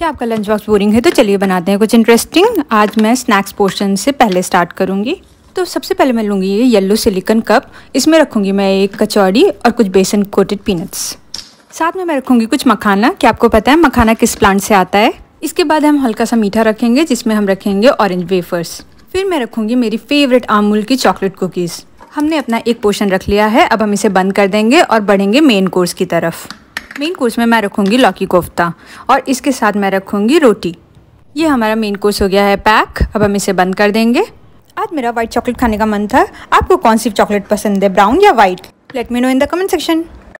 कि आपका lunch box boring है तो चलिए बनाते हैं कुछ इंटरेस्टिंग आज मैं स्नैक्स पोर्शन से पहले स्टार्ट करूँगी तो सबसे पहले मैं लूँगी ये येलो सिलिकन कप इसमें रखूँगी मैं एक कचौड़ी और कुछ बेसन कोटेड पीनट्स साथ में मैं रखूँगी कुछ मखाना क्या आपको पता है मखाना किस प्लांट से आता है इसके बाद हम हल्का सा मीठा रखेंगे जिसमें हम रखेंगे ऑरेंज वेफर्स फिर मैं रखूँगी मेरी फेवरेट आमूल की चॉकलेट कुकीज़ हमने अपना एक पोर्शन रख लिया है अब हम इसे बंद कर देंगे और बढ़ेंगे मेन कोर्स की तरफ मेन कोर्स में मैं रखूँगी लौकी कोफ्ता और इसके साथ मैं रखूँगी रोटी ये हमारा मेन कोर्स हो गया है पैक अब हम इसे बंद कर देंगे आज मेरा व्हाइट चॉकलेट खाने का मन था आपको कौन सी चॉकलेट पसंद है ब्राउन या white let me know in the comment section